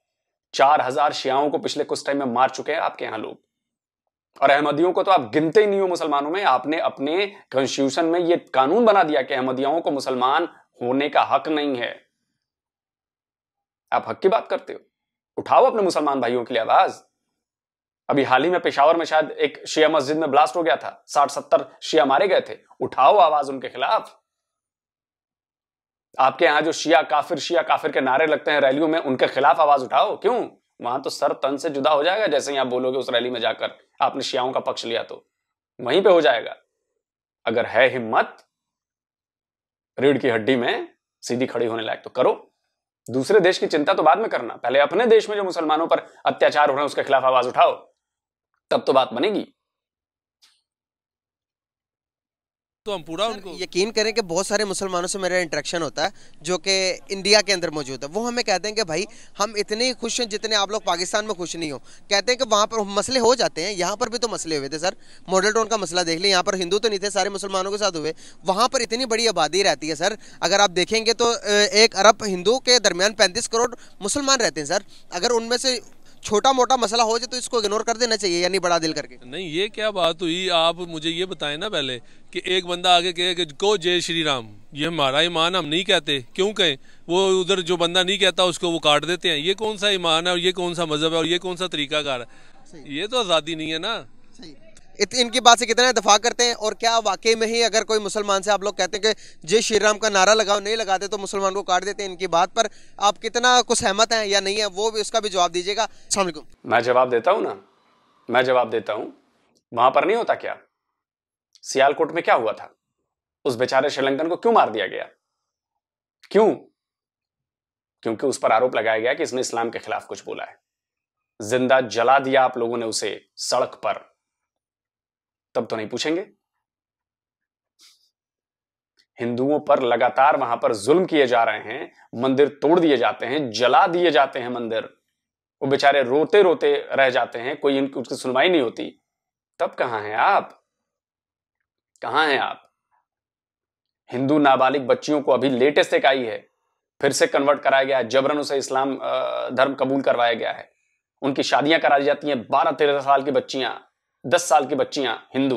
चार हजार शियाओं को पिछले कुछ टाइम में मार चुके हैं आपके यहां लोग और अहमदियों को तो आप गिनते ही नहीं हो मुसलमानों में आपने अपने कॉन्स्टिट्यूशन में यह कानून बना दिया कि अहमदियाओं को मुसलमान होने का हक नहीं है आप हक की बात करते हो उठाओ अपने मुसलमान भाइयों के लिए आवाज अभी हाल ही में पेशावर में शायद एक शिया मस्जिद में ब्लास्ट हो गया था साठ सत्तर शिया मारे गए थे उठाओ आवाज उनके खिलाफ आपके यहां जो शिया काफिर शिया काफिर के नारे लगते हैं रैलियों में उनके खिलाफ आवाज उठाओ क्यों वहां तो सर तन से जुदा हो जाएगा जैसे ही आप बोलोगे उस रैली में जाकर आपने शियाओं का पक्ष लिया तो वहीं पे हो जाएगा अगर है हिम्मत रीढ़ की हड्डी में सीधी खड़ी होने लायक तो करो दूसरे देश की चिंता तो बाद में करना पहले अपने देश में जो मुसलमानों पर अत्याचार हो रहे हैं उसके खिलाफ आवाज उठाओ तब तो बात बनेगी तो हम पूरा उनको यकीन करें कि बहुत सारे मुसलमानों से मेरा इंट्रैक्शन होता है जो कि इंडिया के अंदर मौजूद है वो हमें कहते हैं कि भाई हम इतने ही खुश हैं जितने आप लोग पाकिस्तान में खुश नहीं हो कहते हैं कि वहाँ पर मसले हो जाते हैं यहाँ पर भी तो मसले हुए थे सर मॉडल टाउन का मसला देख लें यहाँ पर हिंदू तो नहीं थे सारे मुसलमानों के साथ हुए वहाँ पर इतनी बड़ी आबादी रहती है सर अगर आप देखेंगे तो एक अरब हिंदू के दरमियान पैंतीस करोड़ मुसलमान रहते हैं सर अगर उनमें से छोटा मोटा मसला हो जाए तो इसको इग्नोर कर देना चाहिए यानी बड़ा दिल करके नहीं ये क्या बात हुई आप मुझे ये बताएं ना पहले कि एक बंदा आगे कहे कि को जय श्री राम ये हमारा ईमान हम नहीं कहते क्यों कहें वो उधर जो बंदा नहीं कहता उसको वो काट देते हैं ये कौन सा ईमान है और ये कौन सा मजहब है और ये कौन सा तरीका कार है ये तो आज़ादी नहीं है ना इत, इनकी बात से कितना इतफाक़ करते हैं और क्या वाकई में ही अगर कोई मुसलमान से आप लोग कहते हैं कि जय श्री राम का नारा लगाओ नहीं लगाते तो मुसलमान को काट देते हैं इनकी बात पर आप कितना कुछ सहमत हैं या नहीं है वो भी उसका भी जवाब दीजिएगा अलमैकम मैं जवाब देता हूँ ना मैं जवाब देता हूँ वहाँ पर नहीं होता क्या सियालकोट में क्या हुआ था उस बेचारे श्रीलंकन को क्यों मार दिया गया क्यों क्योंकि उस पर आरोप लगाया गया कि इसने इस्लाम के खिलाफ कुछ बोला है जिंदा जला दिया आप लोगों ने उसे सड़क पर तब तो नहीं पूछेंगे हिंदुओं पर लगातार वहां पर जुल्म किए जा रहे हैं मंदिर तोड़ दिए जाते हैं जला दिए जाते हैं मंदिर वो बेचारे रोते रोते रह जाते हैं कोई इनकी उसकी सुनवाई नहीं होती तब कहां हैं आप कहां हैं आप हिंदू नाबालिग बच्चियों को अभी लेटेस्ट एक आई है फिर से कन्वर्ट कराया गया है जबरन उसे इस्लाम धर्म कबूल करवाया गया है उनकी शादियां करा दी जाती हैं बारह तेरह साल की बच्चियां दस साल की बच्चियां हिंदू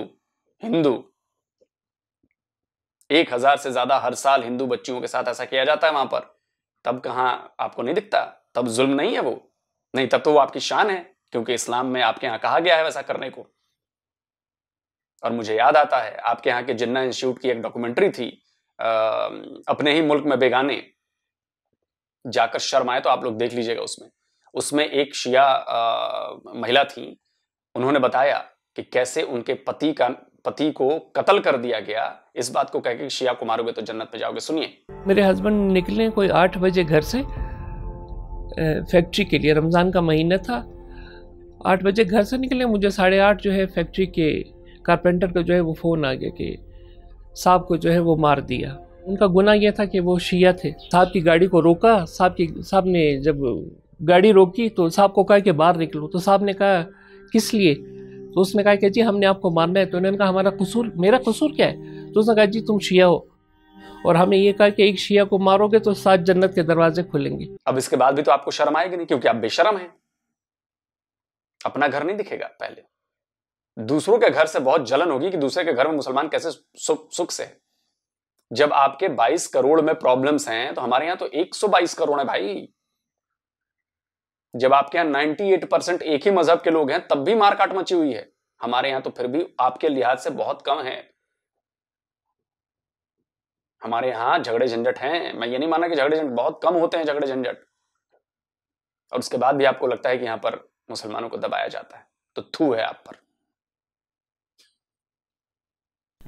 हिंदू एक हजार से ज्यादा हर साल हिंदू बच्चियों के साथ ऐसा किया जाता है वहां पर तब कहा आपको नहीं दिखता तब जुल्म नहीं है वो नहीं तब तो वो आपकी शान है क्योंकि इस्लाम में आपके यहां कहा गया है वैसा करने को और मुझे याद आता है आपके यहाँ के जिन्ना इंस्टीट्यूट की एक डॉक्यूमेंट्री थी आ, अपने ही मुल्क में बेगाने जाकर शर्म आए तो आप लोग देख लीजिएगा उसमें उसमें एक शिया आ, महिला थी उन्होंने बताया कि कैसे उनके पति का पति को कत्ल कर दिया गया इस बात को कह के शिया को मारोगे तो जन्नत पे जाओगे सुनिए मेरे हस्बैंड निकले कोई आठ बजे घर से फैक्ट्री के लिए रमज़ान का महीना था आठ बजे घर से निकले मुझे साढ़े आठ जो है फैक्ट्री के कारपेंटर का जो है वो फ़ोन आ गया कि साहब को जो है वो मार दिया उनका गुना यह था कि वो शिया थे साहब की गाड़ी को रोका साहब की साहब ने जब गाड़ी रोकी तो साहब को कहा कि बाहर निकलो तो साहब ने कहा किस लिए तो उसने कहा कि जी हमने आपको मारना है तो उन्होंने कहा हमारा कसूर मेरा कसूर क्या है तो उसने कहा जी तुम शिया हो और हमें ये कहा कि एक शिया को मारोगे तो सात जन्नत के दरवाजे खुलेंगे अब इसके बाद भी तो आपको शर्म आएगी नहीं क्योंकि आप बेशरम हैं अपना घर नहीं दिखेगा पहले दूसरों के घर से बहुत जलन होगी कि दूसरे के घर में मुसलमान कैसे सुख से है जब आपके 22 करोड़ में प्रॉब्लम्स हैं तो हमारे यहां तो 122 करोड़ है भाई जब आपके यहाँ 98 परसेंट एक ही मजहब के लोग हैं तब भी मारकाट मची हुई है हमारे यहाँ तो फिर भी आपके लिहाज से बहुत कम है हमारे यहाँ झगड़े झंझट हैं मैं ये नहीं माना कि झगड़े झंझट बहुत कम होते हैं झगड़े झंझट और उसके बाद भी आपको लगता है कि यहाँ पर मुसलमानों को दबाया जाता है तो थू है आप पर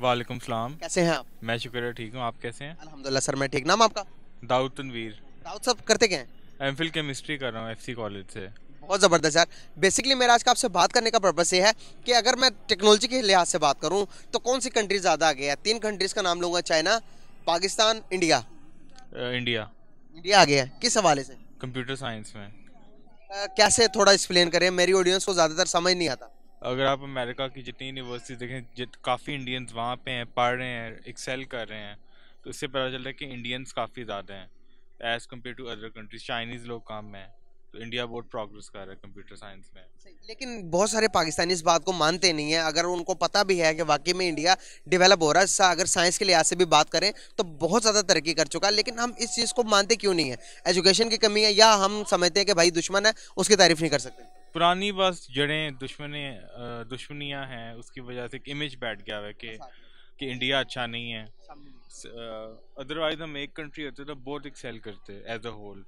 वालेकुम सलाम कैसे हैं आप मैं शुक्रिया ठीक हूँ आप कैसे हैं अल्हम्दुलिल्लाह सर मैं ठीक नाम आपका दाऊद तनवीर दाऊद साहब करते क्या हैं एम फिल केमिस्ट्री कर रहा हूँ एफ कॉलेज से बहुत ज़बरदस्त यार बेसिकली मेरा आज का आपसे बात करने का पर्पस ये है कि अगर मैं टेक्नोलॉजी के लिहाज से बात करूँ तो कौन सी कंट्री ज़्यादा आगे है तीन कंट्रीज़ का नाम लूँगा China Pakistan India India India आगे है किस हवाले से कंप्यूटर साइंस में कैसे थोड़ा एक्सप्लेन करें मेरी ऑडियंस को ज़्यादातर समझ नहीं आता अगर आप अमेरिका की जितनी यूनिवर्सिटीज देखें जित काफ़ी इंडियंस वहाँ पे हैं पढ़ रहे हैं एक्सेल कर रहे हैं तो इससे पता चलता है कि इंडियंस काफ़ी ज़्यादा हैं as compared to other countries Chinese लोग काम में तो इंडिया बहुत प्रोग्रेस कर रहा है कंप्यूटर साइंस में लेकिन बहुत सारे पाकिस्तानी इस बात को मानते नहीं है अगर उनको पता भी है कि वाकई में इंडिया डेवलप हो रहा है अगर साइंस के लिहाज से भी बात करें तो बहुत ज़्यादा तरक्की कर चुका है लेकिन हम इस चीज़ को मानते क्यों नहीं है एजुकेशन की कमी है या हम समझते हैं कि भाई दुश्मन है उसकी तारीफ नहीं कर सकते पुरानी बस जड़ें दुश्मन दुश्मनियाँ हैं उसकी वजह से एक इमेज बैठ गया है कि अच्छा। कि इंडिया अच्छा नहीं है अदरवाइज uh, हम एक कंट्री होते तो बहुत एक्सेल करते एज अ होल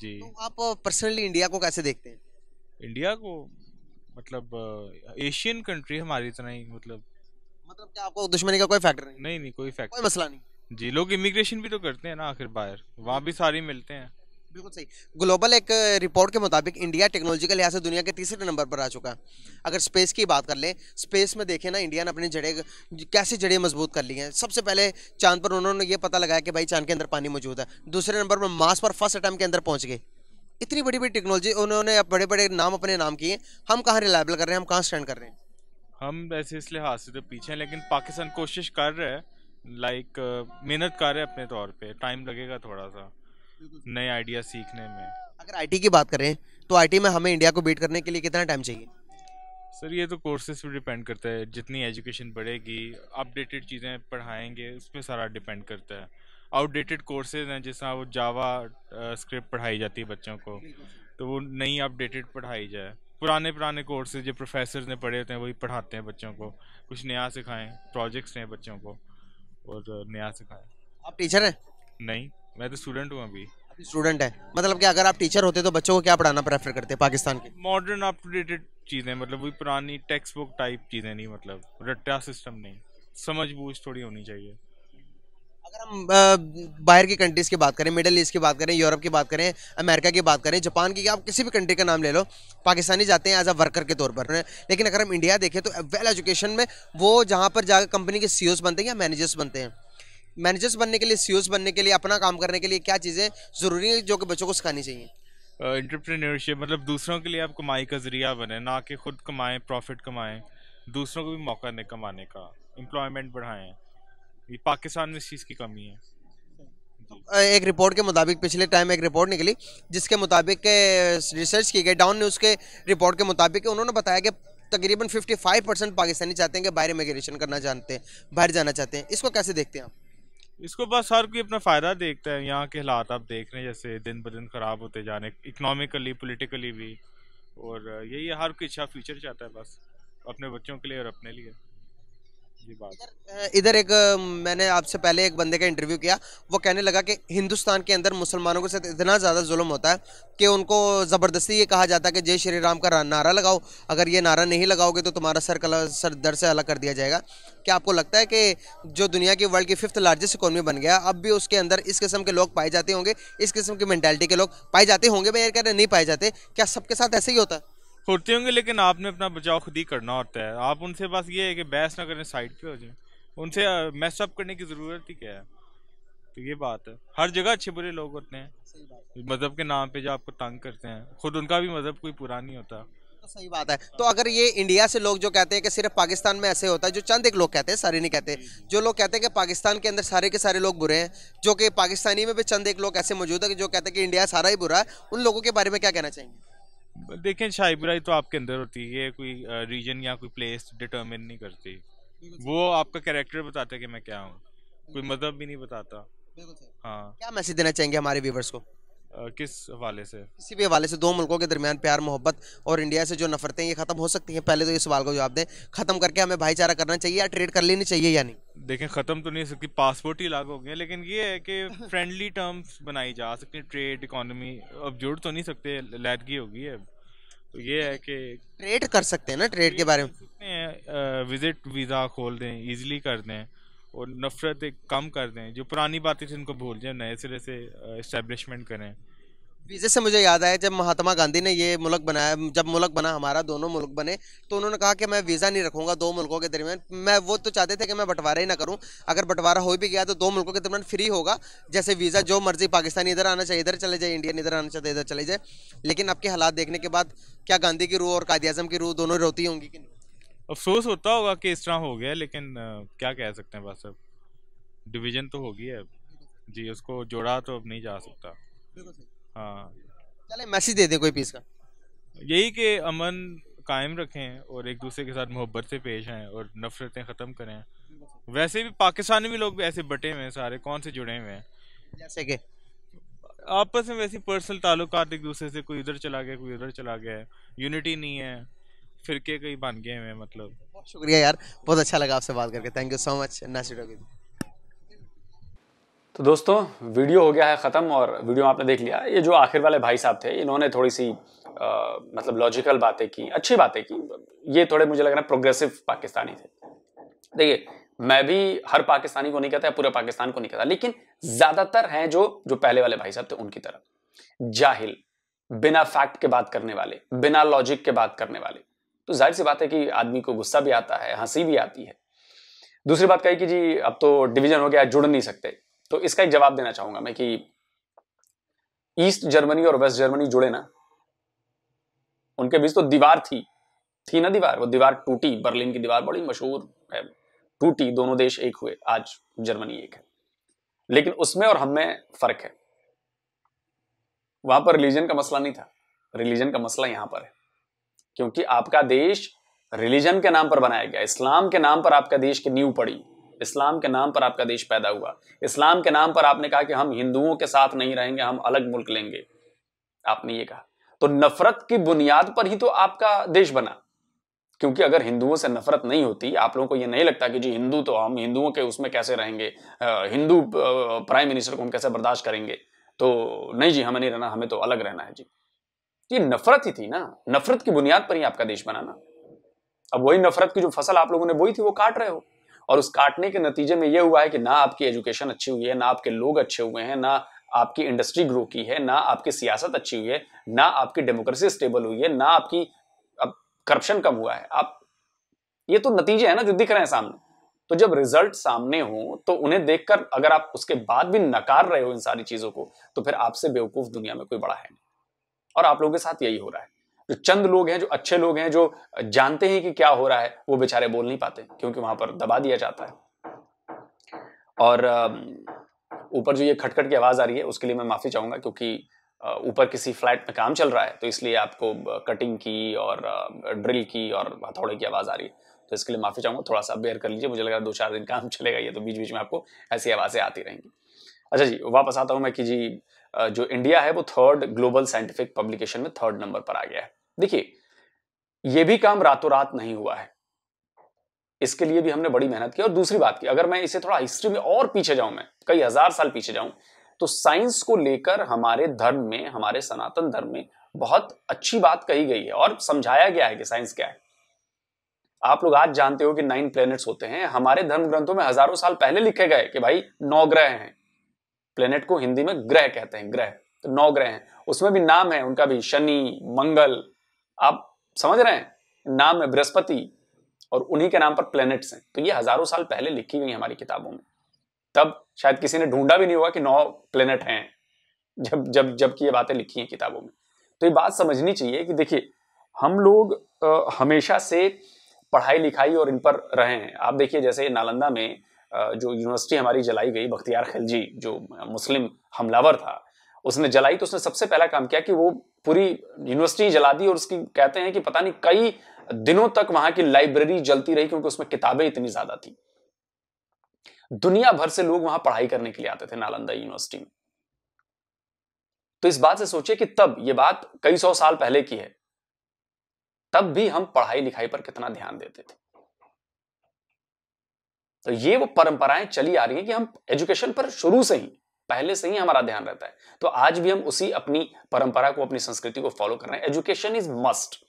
जी तो आप पर्सनली uh, इंडिया को कैसे देखते हैं इंडिया को मतलब एशियन uh, कंट्री हमारी इतना ही मतलब मतलब क्या आपको दुश्मनी का कोई फैक्टर नहीं नहीं नहीं कोई फैक्टर कोई मसला नहीं जी लोग इमिग्रेशन भी तो करते हैं ना आखिर बाहर वहाँ भी सारी मिलते हैं बिल्कुल सही ग्लोबल एक रिपोर्ट के मुताबिक इंडिया टेक्नोलॉजी के लिहाज से दुनिया के तीसरे नंबर पर आ चुका है अगर स्पेस की बात कर लें स्पेस में देखें ना इंडिया ने अपनी जड़ें कैसी जड़ें मजबूत कर ली हैं सबसे पहले चांद पर उन्होंने ये पता लगाया कि भाई चांद के अंदर पानी मौजूद है दूसरे नंबर पर मास पर फर्स्ट अटैम्प के अंदर पहुँच गए इतनी बड़ी बड़ी टेक्नोलॉजी उन्होंने बड़े बड़े नाम अपने नाम किए हम कहाँ रिलायबल कर रहे हैं हम कहाँ स्टैंड कर रहे हैं हम ऐसे इस लिहाज से तो पीछे हैं लेकिन पाकिस्तान कोशिश कर रहे हैं लाइक मेहनत कर रहे हैं अपने तौर पे टाइम लगेगा थोड़ा सा नए आइडिया सीखने में अगर आईटी की बात करें तो आईटी में हमें इंडिया को बीट करने के लिए कितना टाइम चाहिए सर ये तो कोर्सेज पर डिपेंड करता है जितनी एजुकेशन बढ़ेगी अपडेटेड चीज़ें पढ़ाएंगे उस पर सारा डिपेंड करता है आउटडेटेड कोर्सेज हैं जिस वो जावा स्क्रिप्ट पढ़ाई जाती है बच्चों को तो वो नई अपडेटेड पढ़ाई जाए पुराने पुराने कोर्सेज जो प्रोफेसर ने पढ़े होते हैं वही पढ़ाते हैं बच्चों को कुछ नया सिखाएं प्रोजेक्ट्स हैं बच्चों को और नया सिखाएं आप टीचर हैं नहीं मैं तो स्टूडेंट हूँ अभी स्टूडेंट है मतलब कि अगर आप टीचर होते तो बच्चों को क्या पढ़ाना प्रेफर करते हैं पाकिस्तान के मॉडर्न अपडेटेड चीज़ें मतलब वही पुरानी टेक्स्ट बुक टाइप चीज़ें नहीं मतलब रट्टा सिस्टम नहीं समझ बूझ थोड़ी होनी चाहिए अगर हम बाहर की कंट्रीज़ की बात करें मिडल ईस्ट की बात करें यूरोप की बात करें अमेरिका की बात करें जापान की आप किसी भी कंट्री का नाम ले लो पाकिस्तानी जाते हैं एज अ वर्कर के तौर पर लेकिन अगर हम इंडिया देखें तो वेल एजुकेशन में वो जहाँ पर जाकर कंपनी के सी e बनते हैं या मैनेजर्स बनते हैं मैनेजर्स बनने के लिए सी e बनने के लिए अपना काम करने के लिए क्या चीज़ें ज़रूरी हैं जो कि बच्चों को सिखानी चाहिए इंटरप्रेन्योरशिप uh, मतलब दूसरों के लिए आप कमाई का जरिया बने ना कि खुद कमाएं प्रॉफिट कमाएं दूसरों को भी मौका नहीं कमाने का एम्प्लॉयमेंट बढ़ाएं ये पाकिस्तान में इस चीज़ की कमी है एक रिपोर्ट के मुताबिक पिछले टाइम एक रिपोर्ट निकली जिसके मुताबिक रिसर्च की गई डाउन न्यूज़ के रिपोर्ट के मुताबिक उन्होंने बताया कि तकरीबन 55 परसेंट पाकिस्तानी चाहते हैं कि बाहर इमिग्रेशन करना चाहते हैं बाहर जाना चाहते हैं इसको कैसे देखते हैं आप इसको बस हर कोई अपना फ़ायदा देखता है यहाँ के हालात आप देख रहे हैं जैसे दिन ब दिन ख़राब होते जाने इकनॉमिकली पोलिटिकली भी और यही हर कोई अच्छा फ्यूचर चाहता है बस अपने बच्चों के लिए और अपने लिए इधर एक मैंने आपसे पहले एक बंदे का इंटरव्यू किया वो कहने लगा कि हिंदुस्तान के अंदर मुसलमानों के साथ इतना ज़्यादा जुल्म होता है कि उनको ज़बरदस्ती ये कहा जाता है कि जय श्री राम का नारा लगाओ अगर ये नारा नहीं लगाओगे तो तुम्हारा सर कला सर दर से अलग कर दिया जाएगा क्या आपको लगता है कि जो दुनिया की वर्ल्ड की फिफ्थ लार्जेस्ट इकोनमी बन गया अब भी उसके अंदर इस किस्म के लोग पाए जाते होंगे इस किस्म की मैंटेलिटी के लोग पाए जाते होंगे मैं ये कह रहे नहीं पाए जाते क्या सबके साथ ऐसे ही होता है होते होंगे लेकिन आपने अपना बचाव खुद ही करना होता है आप उनसे बस ये है कि बहस ना करें साइड पे हो जाए उनसे मैसअप करने की ज़रूरत ही क्या है तो ये बात है हर जगह अच्छे बुरे लोग होते हैं मज़हब मतलब के नाम पे जो आपको तंग करते हैं खुद उनका भी मज़हब मतलब कोई पूरा नहीं होता तो सही बात है तो अगर ये इंडिया से लोग जो कहते हैं कि सिर्फ पाकिस्तान में ऐसे होता है जो चंद एक लोग कहते हैं सारे नहीं कहते जो लोग कहते हैं कि पाकिस्तान के अंदर सारे के सारे लोग बुरे हैं जो कि पाकिस्तानी में भी चंद एक लोग ऐसे मौजूद है जो कहते हैं कि इंडिया सारा ही बुरा है उन लोगों के बारे में क्या कहना चाहेंगे देखें शाही बुराई तो आपके अंदर होती है कोई रीजन या कोई प्लेस डिटरमिन नहीं करती वो आपका कैरेक्टर बताता है कि मैं क्या हूँ कोई मजहब भी नहीं बताता हाँ क्या मैसेज देना चाहेंगे हमारे व्यूवर्स को आ, किस हवाले से किसी भी हवाले से दो मुल्कों के दरमियान प्यार मोहब्बत और इंडिया से जो नफरतें ये ख़त्म हो सकती हैं पहले तो ये सवाल का जवाब दें ख़त्म करके हमें भाईचारा करना चाहिए या ट्रेड कर लेनी चाहिए या नहीं देखें ख़त्म तो नहीं हो सकती पासपोर्ट ही लागू हो गए लेकिन ये है कि फ्रेंडली टर्म्स बनाई जा सकती ट्रेड इकोनॉमी अब जुड़ तो नहीं सकते लैदगी होगी अब तो ये है कि ट्रेड कर सकते हैं ना ट्रेड के बारे में विजिट वीज़ा खोल दें ईजिली कर दें और नफरत कम कर दें जो पुरानी बातें थी उनको भूल जाए नए सिरे से इस्टेब्लिशमेंट करें वीज़े से मुझे याद आया जब महात्मा गांधी ने ये मुल्क बनाया जब मुल्क बना हमारा दोनों मुल्क बने तो उन्होंने कहा कि मैं वीज़ा नहीं रखूँगा दो मुल्कों के दरमियान मैं वो तो चाहते थे कि मैं बंटवारा ही ना करूँ अगर बंटवारा हो भी गया तो दो मुल्कों के दरमियान फ्री होगा जैसे वीज़ा जो मर्ज़ी पाकिस्तानी इधर आना चाहिए इधर चले जाए इंडियन इधर आना चाहिए इधर चले जाए लेकिन आपके हालात देखने के बाद क्या गांधी की रूह और कादी अजम की रूह दोनों रोती होंगी कि नहीं अफसोस होता होगा कि इस तरह हो गया लेकिन क्या कह सकते हैं बस अब डिवीज़न तो होगी है जी उसको जोड़ा तो अब नहीं जा सकता हाँ चले मैसेज दे दे कोई पीस का यही कि अमन कायम रखें और एक दूसरे के साथ मोहब्बत से पेश आए और नफरतें ख़त्म करें वैसे भी पाकिस्तानी भी लोग भी ऐसे बटे हुए हैं सारे कौन से जुड़े हुए हैं जैसे कि आपस में वैसे पर्सनल ताल्लुक एक दूसरे से कोई इधर चला गया कोई उधर चला गया यूनिटी नहीं है फिरके कहीं बन गए हैं मतलब शुक्रिया यार बहुत अच्छा लगा आपसे बात करके thank you so much Nasir तो दोस्तों वीडियो हो गया है ख़त्म और वीडियो आपने देख लिया ये जो आखिर वाले भाई साहब थे इन्होंने थोड़ी सी आ, मतलब लॉजिकल बातें की अच्छी बातें की ये थोड़े मुझे लग रहा है प्रोग्रेसिव पाकिस्तानी थे देखिए मैं भी हर पाकिस्तानी को नहीं कहता पूरे पाकिस्तान को नहीं कहता लेकिन ज्यादातर हैं जो जो पहले वाले भाई साहब थे उनकी तरफ जाहिल बिना फैक्ट के बात करने वाले बिना लॉजिक के बात करने वाले तो जाहिर सी बात है कि आदमी को गुस्सा भी आता है हंसी भी आती है दूसरी बात कही कि जी अब तो डिवीजन हो गया जुड़ नहीं सकते तो इसका एक जवाब देना चाहूंगा मैं कि ईस्ट जर्मनी और वेस्ट जर्मनी जुड़े ना उनके बीच तो दीवार थी थी ना दीवार वो दीवार टूटी बर्लिन की दीवार बड़ी मशहूर है टूटी दोनों देश एक हुए आज जर्मनी एक है लेकिन उसमें और हमें फर्क है वहां पर रिलीजन का मसला नहीं था रिलीजन का मसला यहां पर है क्योंकि आपका देश रिलीजन के नाम पर बनाया गया इस्लाम के नाम पर आपका देश की नींव पड़ी इस्लाम के नाम पर आपका देश पैदा हुआ इस्लाम के नाम पर आपने कहा कि हम हिंदुओं के साथ नहीं रहेंगे हम अलग मुल्क लेंगे आपने ये कहा तो नफरत की बुनियाद पर ही तो आपका देश बना क्योंकि अगर हिंदुओं से नफरत नहीं होती आप लोगों को ये नहीं लगता कि जी हिंदू तो हम हिंदुओं के उसमें कैसे रहेंगे हिंदू प्राइम मिनिस्टर को हम कैसे बर्दाश्त करेंगे तो नहीं जी हमें नहीं रहना हमें तो अलग रहना है जी ये नफरत ही थी ना नफरत की बुनियाद पर ही आपका देश बनाना अब वही नफरत की जो फसल आप लोगों ने बोई थी वो काट रहे हो और उस काटने के नतीजे में ये हुआ है कि ना आपकी एजुकेशन अच्छी हुई है ना आपके लोग अच्छे हुए हैं ना आपकी इंडस्ट्री ग्रो की है ना आपकी सियासत अच्छी हुई है ना आपकी डेमोक्रेसी स्टेबल हुई है ना आपकी अब करप्शन कम हुआ है आप ये तो नतीजे हैं ना जो दिख रहे हैं सामने तो जब रिजल्ट सामने हो तो उन्हें देखकर अगर आप उसके बाद भी नकार रहे हो इन सारी चीजों को तो फिर आपसे बेवकूफ दुनिया में कोई बड़ा है नहीं और आप लोगों के साथ यही हो रहा है चंद लोग हैं जो अच्छे लोग हैं जो जानते हैं कि क्या हो रहा है वो बेचारे बोल नहीं पाते क्योंकि वहां पर दबा दिया जाता है और ऊपर जो ये खटखट की आवाज़ आ रही है उसके लिए मैं माफ़ी चाहूंगा क्योंकि ऊपर किसी फ्लैट में काम चल रहा है तो इसलिए आपको कटिंग की और ड्रिल की और हथौड़े की आवाज़ आ रही है तो इसके लिए माफ़ी चाहूंगा थोड़ा सा बेयर कर लीजिए मुझे लगा दो चार दिन काम चलेगा ये तो बीच बीच में आपको ऐसी आवाज़ें आती रहेंगी अच्छा जी वापस आता हूँ मैं कि जी जो इंडिया है वो थर्ड ग्लोबल साइंटिफिक पब्लिकेशन में थर्ड नंबर पर आ गया है देखिए यह भी काम रातों रात नहीं हुआ है इसके लिए भी हमने बड़ी मेहनत की और दूसरी बात की अगर मैं इसे थोड़ा हिस्ट्री में और पीछे जाऊं मैं कई हजार साल पीछे जाऊं तो साइंस को लेकर हमारे धर्म में हमारे सनातन धर्म में बहुत अच्छी बात कही गई है और समझाया गया है कि साइंस क्या है आप लोग आज जानते हो कि नाइन प्लैनेट्स होते हैं हमारे धर्म ग्रंथों में हजारों साल पहले लिखे गए कि भाई नौ ग्रह हैं प्लेनेट को हिंदी में ग्रह कहते हैं ग्रह तो नौ ग्रह हैं उसमें भी नाम है उनका भी शनि मंगल आप समझ रहे हैं नाम है बृहस्पति और उन्हीं के नाम पर प्लैनेट्स हैं तो ये हजारों साल पहले लिखी गई हमारी किताबों में तब शायद किसी ने ढूंढा भी नहीं होगा कि नौ प्लेनेट हैं जब जब जबकि ये बातें लिखी हैं किताबों में तो ये बात समझनी चाहिए कि देखिए हम लोग आ, हमेशा से पढ़ाई लिखाई और इन पर रहे हैं आप देखिए जैसे नालंदा में जो यूनिवर्सिटी हमारी जलाई गई बख्तियार खिलजी जो मुस्लिम हमलावर था उसने जलाई तो उसने सबसे पहला काम किया कि वो पूरी यूनिवर्सिटी जला दी और उसकी कहते हैं कि पता नहीं कई दिनों तक वहां की लाइब्रेरी जलती रही क्योंकि उसमें किताबें इतनी ज्यादा थी दुनिया भर से लोग वहां पढ़ाई करने के लिए आते थे नालंदा यूनिवर्सिटी में तो इस बात से सोचिए कि तब ये बात कई सौ साल पहले की है तब भी हम पढ़ाई लिखाई पर कितना ध्यान देते थे तो ये वो परंपराएं चली आ रही हैं कि हम एजुकेशन पर शुरू से ही पहले से ही हमारा ध्यान रहता है तो आज भी हम उसी अपनी परंपरा को अपनी संस्कृति को फॉलो कर रहे हैं एजुकेशन इज मस्ट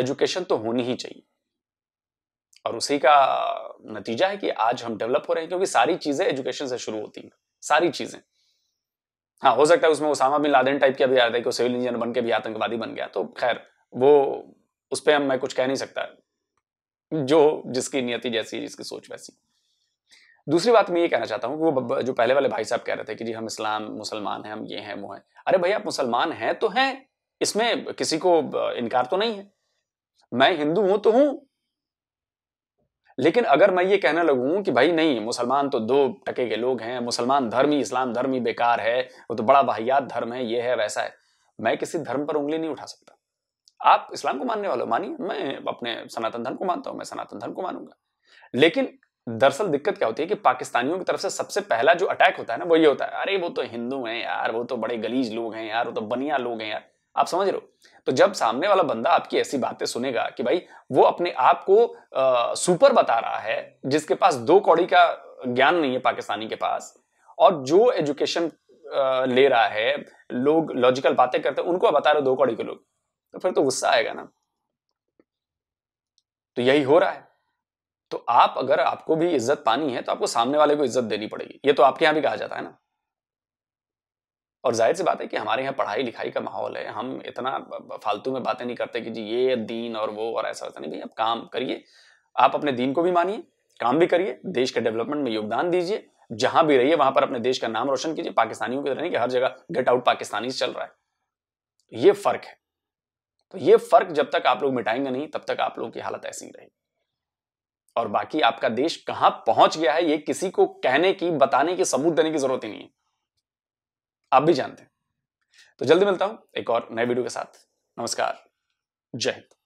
एजुकेशन तो होनी ही चाहिए और उसी का नतीजा है कि आज हम डेवलप हो रहे हैं क्योंकि सारी चीजें एजुकेशन से शुरू होती हैं सारी चीजें हाँ हो सकता है उसमें उसामा बिन लादेन टाइप का भी याद है कि सिविल इंजीनियर बन के भी आतंकवादी बन गया तो खैर वो उस पर हम मैं कुछ कह नहीं सकता जो जिसकी नियति जैसी जिसकी सोच वैसी दूसरी बात मैं ये कहना चाहता हूँ कि वो जो पहले वाले भाई साहब कह रहे थे कि जी हम इस्लाम मुसलमान हैं हम ये हैं वो हैं अरे भाई आप मुसलमान हैं तो हैं इसमें किसी को इनकार तो नहीं है मैं हिंदू हूं तो हूं लेकिन अगर मैं ये कहने लगू कि भाई नहीं मुसलमान तो दो टके के लोग हैं मुसलमान धर्म ही इस्लाम धर्म ही बेकार है वो तो बड़ा वाहियात धर्म है ये है वैसा है मैं किसी धर्म पर उंगली नहीं उठा सकता आप इस्लाम को मानने वाले मानिए मैं अपने सनातन धर्म को मानता हूं मैं सनातन धर्म को मानूंगा लेकिन दरअसल दिक्कत क्या होती है कि पाकिस्तानियों की तरफ से सबसे पहला जो अटैक होता है ना वो ये होता है अरे वो तो हिंदू हैं यार वो तो बड़े गलीज लोग हैं यार वो तो बनिया लोग हैं यार आप समझ रहे हो तो जब सामने वाला बंदा आपकी ऐसी बातें सुनेगा कि भाई वो अपने आप को सुपर बता रहा है जिसके पास दो कौड़ी का ज्ञान नहीं है पाकिस्तानी के पास और जो एजुकेशन ले रहा है लोग लॉजिकल बातें करते हैं उनको बता रहे हो दो कौड़ी के लोग तो फिर तो गुस्सा आएगा ना तो यही हो रहा है तो आप अगर आपको भी इज्जत पानी है तो आपको सामने वाले को इज्जत देनी पड़ेगी ये तो आपके यहाँ भी कहा जाता है ना और जाहिर सी बात है कि हमारे यहाँ पढ़ाई लिखाई का माहौल है हम इतना फालतू में बातें नहीं करते कि जी ये दीन और वो और ऐसा वैसा नहीं भाई आप काम करिए आप अपने दीन को भी मानिए काम भी करिए देश के डेवलपमेंट में योगदान दीजिए जहां भी रहिए वहां पर अपने देश का नाम रोशन कीजिए पाकिस्तानियों की तरह नहीं कि हर जगह गेट आउट पाकिस्तानी चल रहा है ये फर्क है तो ये फर्क जब तक आप लोग मिटाएंगे नहीं तब तक आप लोगों की हालत ऐसी ही रहेगी और बाकी आपका देश कहां पहुंच गया है ये किसी को कहने की बताने की सबूत देने की जरूरत ही नहीं है आप भी जानते हैं तो जल्दी मिलता हूं एक और नए वीडियो के साथ नमस्कार जय हिंद